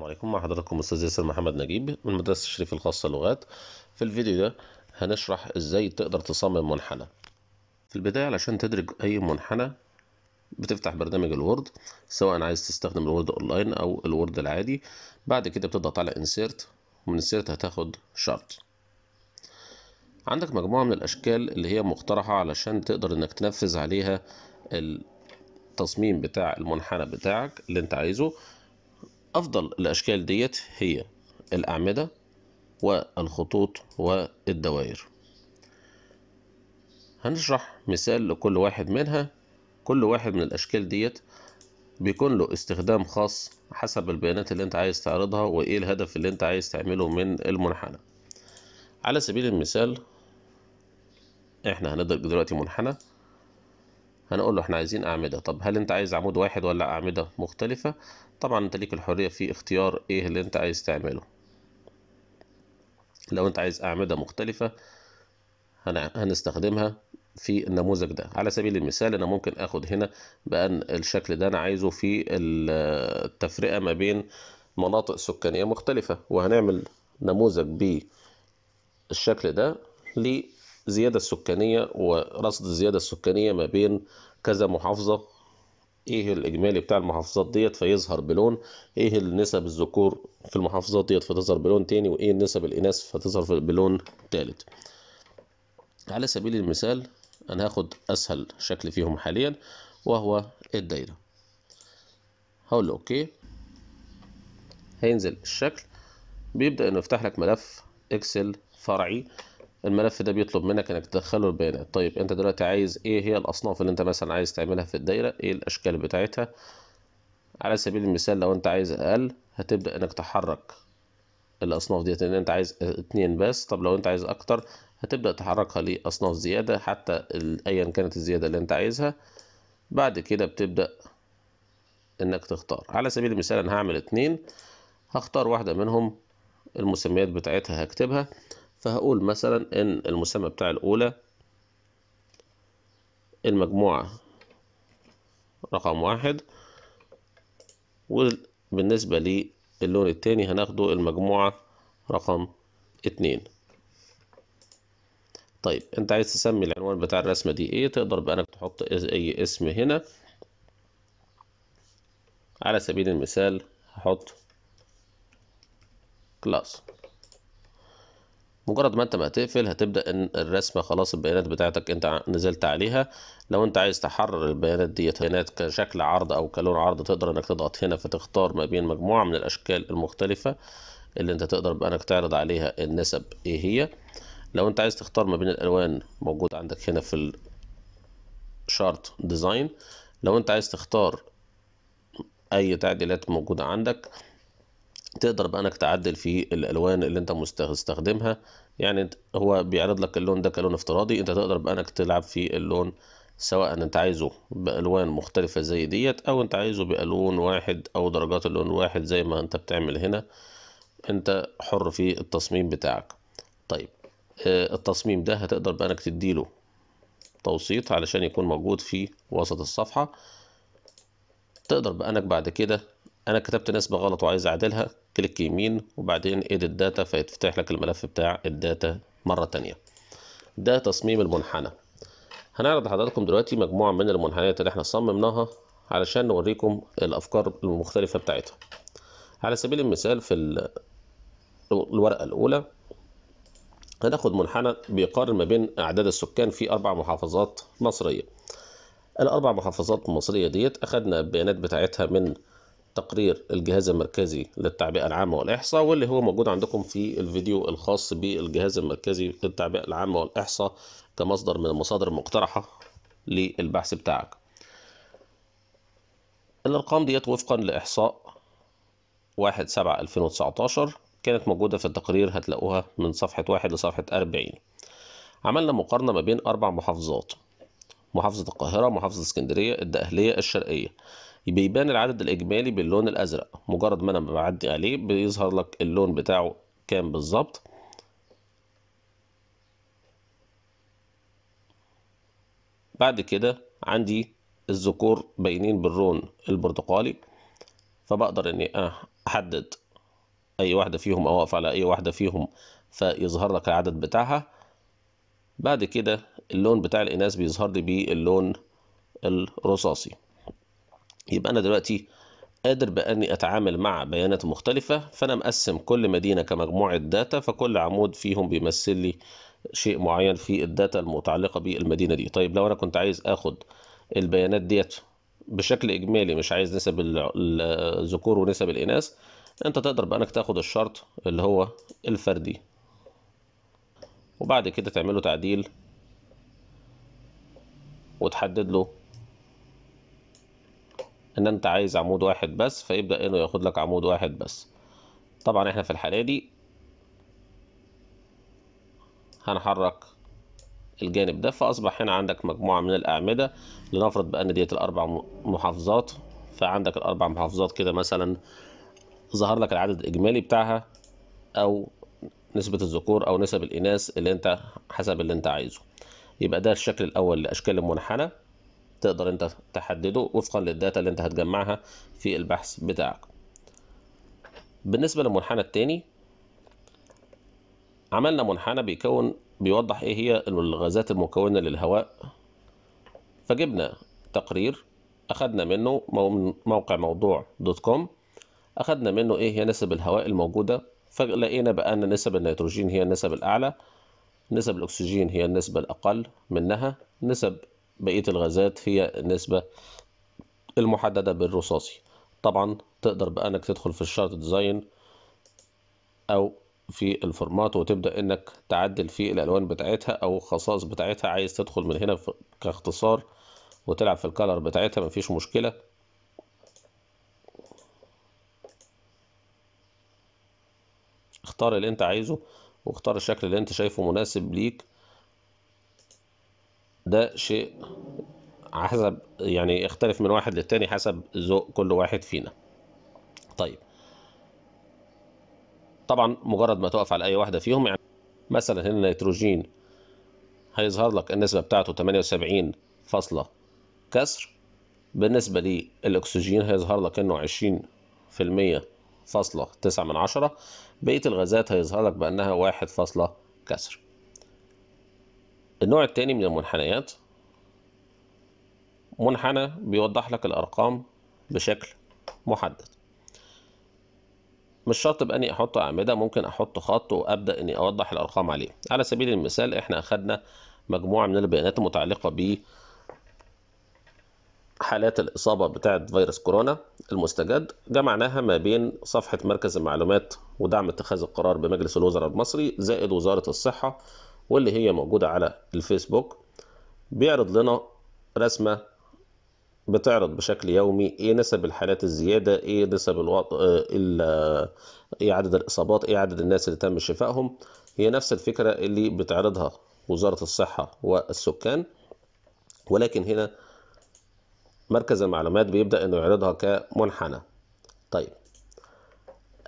السلام عليكم مع حضراتكم استاذ ياسر محمد نجيب من مدرسه الشريف الخاصه لغات في الفيديو ده هنشرح ازاي تقدر تصمم منحنى في البدايه علشان تدرج اي منحنى بتفتح برنامج الوورد سواء عايز تستخدم الوورد اونلاين او الوورد العادي بعد كده بتضغط على انسيرت ومن انسيرت هتاخد شارت عندك مجموعه من الاشكال اللي هي مقترحه علشان تقدر انك تنفذ عليها التصميم بتاع المنحنى بتاعك اللي انت عايزه أفضل الأشكال ديت هي الأعمدة والخطوط والدوائر هنشرح مثال لكل واحد منها كل واحد من الأشكال ديت بيكون له استخدام خاص حسب البيانات اللي انت عايز تعرضها وايه الهدف اللي انت عايز تعمله من المنحنى على سبيل المثال احنا هنضرب دلوقتي منحنى هنقول له احنا عايزين اعمده طب هل انت عايز عمود واحد ولا اعمده مختلفه طبعا انت ليك الحريه في اختيار ايه اللي انت عايز تعمله لو انت عايز اعمده مختلفه هنستخدمها في النموذج ده على سبيل المثال انا ممكن اخد هنا بان الشكل ده انا عايزه في التفرقه ما بين مناطق سكانيه مختلفه وهنعمل نموذج بالشكل ده زيادة السكانيه ورصد الزياده السكانيه ما بين كذا محافظه ايه الاجمالي بتاع المحافظات ديت فيظهر بلون ايه النسب الذكور في المحافظات ديت فتظهر بلون تاني وايه النسب الاناث فتظهر بلون تالت على سبيل المثال انا هاخد اسهل شكل فيهم حاليا وهو الدايره هقول له اوكي هينزل الشكل بيبدا انه يفتح لك ملف اكسل فرعي الملف ده بيطلب منك انك تدخله البيانات طيب انت دلوقتي عايز ايه هي الاصناف اللي انت مثلا عايز تعملها في الدايره ايه الاشكال بتاعتها على سبيل المثال لو انت عايز اقل هتبدا انك تحرك الاصناف ديت ان انت عايز اتنين بس طب لو انت عايز اكتر هتبدا تحركها لاصناف زياده حتى ايا كانت الزياده اللي انت عايزها بعد كده بتبدا انك تختار على سبيل المثال انا هعمل اتنين هختار واحده منهم المسميات بتاعتها هكتبها فهقول مثلا ان المسمى بتاع الاولى المجموعة رقم واحد وبالنسبة للون التاني هناخده المجموعة رقم اتنين طيب انت عايز تسمي العنوان بتاع الرسمة دي ايه تقدر بانك تحط اي اسم هنا على سبيل المثال هحط كلاس مجرد ما انت ما تقفل هتبدا ان الرسمه خلاص البيانات بتاعتك انت نزلت عليها لو انت عايز تحرر البيانات ديت بيانات كشكل عرض او كلون عرض تقدر انك تضغط هنا فتختار ما بين مجموعه من الاشكال المختلفه اللي انت تقدر بانك تعرض عليها النسب ايه هي لو انت عايز تختار ما بين الالوان موجود عندك هنا في الشارت ديزاين لو انت عايز تختار اي تعديلات موجوده عندك تقدر بقى انك تعدل في الالوان اللي انت مستخدمها يعني هو بيعرض لك اللون ده كلون افتراضي انت تقدر بقى انك تلعب في اللون سواء انت عايزه بالوان مختلفة زي ديت او انت عايزه بالون واحد او درجات اللون واحد زي ما انت بتعمل هنا انت حر في التصميم بتاعك طيب آه، التصميم ده هتقدر بقى انك تديله توسيط علشان يكون موجود في وسط الصفحة تقدر بقى انك بعد كده انا كتبت نسبة غلط وعايز اعدلها كليك يمين وبعدين ايديت داتا فيتفتح لك الملف بتاع الداتا مرة تانية ده تصميم المنحنى هنعرض لحضراتكم دلوقتي مجموعة من المنحنيات اللي احنا صممناها علشان نوريكم الأفكار المختلفة بتاعتها على سبيل المثال في الورقة الأولى هناخد منحنى بيقارن ما بين أعداد السكان في أربع محافظات مصرية الأربع محافظات المصرية ديت أخدنا البيانات بتاعتها من تقرير الجهاز المركزي للتعبئة العامة والإحصاء واللي هو موجود عندكم في الفيديو الخاص بالجهاز المركزي للتعبئة العامة والإحصاء كمصدر من المصادر المقترحة للبحث بتاعك الأرقام ديت وفقا لإحصاء 1 7 2019 كانت موجودة في التقرير هتلاقوها من صفحة 1 لصفحة 40 عملنا مقارنة ما بين أربع محافظات محافظة القاهرة محافظة اسكندرية الدقهلية الشرقية بيبان العدد الإجمالي باللون الأزرق مجرد ما أنا بعدي عليه بيظهر لك اللون بتاعه كام بالظبط بعد كده عندي الذكور باينين باللون البرتقالي فبقدر اني احدد اي واحده فيهم او اقف على اي واحده فيهم فيظهر لك العدد بتاعها بعد كده اللون بتاع الاناث بيظهر لي باللون الرصاصي يبقى أنا دلوقتي قادر بأني أتعامل مع بيانات مختلفة فأنا مقسم كل مدينة كمجموعة داتا فكل عمود فيهم بيمثل لي شيء معين في الداتا المتعلقة بالمدينة دي طيب لو أنا كنت عايز أخد البيانات ديت بشكل إجمالي مش عايز نسب الذكور ونسب الإناث أنت تقدر بأنك تاخد الشرط اللي هو الفردي وبعد كده تعمله تعديل وتحدد له ان انت عايز عمود واحد بس فيبدأ انه ياخد لك عمود واحد بس طبعا احنا في الحالة دي هنحرك الجانب ده فاصبح هنا عندك مجموعة من الاعمدة لنفرض بان ديت الاربع محافظات فعندك الاربع محافظات كده مثلا ظهر لك العدد الاجمالي بتاعها او نسبة الذكور او نسب الاناث اللي انت حسب اللي انت عايزه يبقى ده الشكل الاول لاشكال المنحنى تقدر انت تحدده وفقا للداتا اللي انت هتجمعها في البحث بتاعك بالنسبة للمنحنى التاني عملنا منحنى بيكون بيوضح ايه هي الغازات المكونة للهواء فجبنا تقرير اخدنا منه موقع موضوع دوت كوم اخدنا منه ايه هي نسب الهواء الموجودة فلقينا بقى ان نسب النيتروجين هي النسب الأعلى نسب الأكسجين هي النسبة الأقل منها نسب بقية الغازات هي النسبة المحددة بالرصاصي طبعا تقدر بقى انك تدخل في الشارت ديزاين او في الفورمات وتبدأ انك تعدل في الالوان بتاعتها او الخصائص بتاعتها عايز تدخل من هنا كاختصار وتلعب في الكالر بتاعتها مفيش مشكلة اختار اللي انت عايزه واختار الشكل اللي انت شايفه مناسب ليك ده شيء حسب يعني يختلف من واحد للتاني حسب ذوق كل واحد فينا طيب طبعا مجرد ما تقف على اي واحده فيهم يعني مثلا هنا النيتروجين هيظهر لك النسبه بتاعته 78 فاصله كسر بالنسبه للاكسجين هيظهر لك انه 20 في المية فاصلة تسعة من عشرة بقية الغازات هيظهر لك بأنها واحد فاصلة كسر النوع الثاني من المنحنيات منحنى بيوضح لك الأرقام بشكل محدد مش شرط بأني أحط أعمدة ممكن أحط خط وأبدأ إني أوضح الأرقام عليه على سبيل المثال إحنا أخدنا مجموعة من البيانات المتعلقة ب حالات الإصابة بتاعة فيروس كورونا المستجد جمعناها ما بين صفحة مركز المعلومات ودعم اتخاذ القرار بمجلس الوزراء المصري زائد وزارة الصحة واللي هي موجودة على الفيسبوك بيعرض لنا رسمة بتعرض بشكل يومي ايه نسب الحالات الزيادة ايه نسب الوط... آه، آه، ايه عدد الاصابات ايه عدد الناس اللي تم شفائهم هي نفس الفكرة اللي بتعرضها وزارة الصحة والسكان ولكن هنا مركز المعلومات بيبدأ انه يعرضها كمنحنى طيب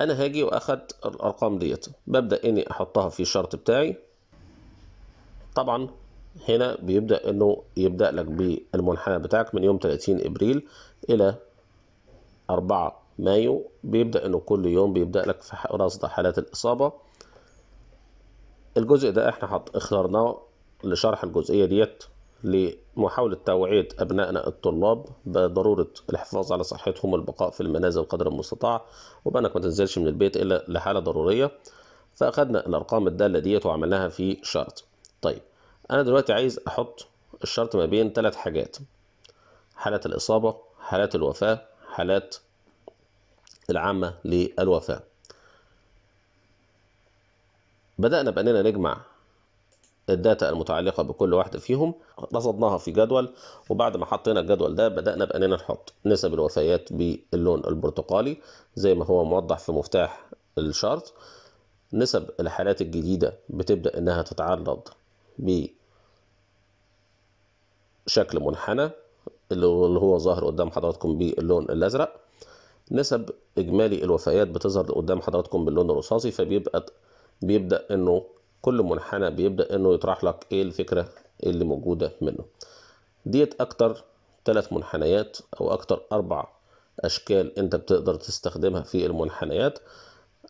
انا هاجي واخد الارقام ديت ببدأ اني احطها في الشرط بتاعي طبعا هنا بيبدأ انه يبدأ لك بالمنحنى بتاعك من يوم 30 ابريل الى 4 مايو بيبدأ انه كل يوم بيبدأ لك في رصد حالات الاصابة الجزء ده احنا اخترناه لشرح الجزئية ديت لمحاولة توعية أبنائنا الطلاب بضرورة الحفاظ على صحتهم والبقاء في المنازل قدر المستطاع وبأنك ما تنزلش من البيت إلا لحالة ضرورية فأخذنا الأرقام الدالة ديت وعملناها في شرط طيب انا دلوقتي عايز احط الشرط ما بين ثلاث حاجات حالات الاصابه حالات الوفاه حالات العامه للوفاه بدأنا بأننا نجمع الداتا المتعلقة بكل واحدة فيهم رصدناها في جدول وبعد ما حطينا الجدول ده بدأنا بأننا نحط نسب الوفيات باللون البرتقالي زي ما هو موضح في مفتاح الشرط نسب الحالات الجديدة بتبدأ إنها تتعرض بشكل منحنى اللي هو ظاهر قدام حضراتكم باللون الازرق نسب اجمالي الوفيات بتظهر قدام حضراتكم باللون الرصاصي فبيبقى بيبدا انه كل منحنى بيبدا انه يطرح لك ايه الفكره اللي موجوده منه ديت اكتر ثلاث منحنيات او اكتر اربع اشكال انت بتقدر تستخدمها في المنحنيات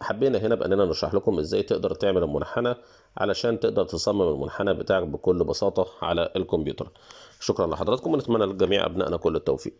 حبينا هنا باننا نشرح لكم ازاي تقدر تعمل المنحنى علشان تقدر تصمم المنحنى بتاعك بكل بساطه على الكمبيوتر شكرا لحضراتكم ونتمنى للجميع ابنائنا كل التوفيق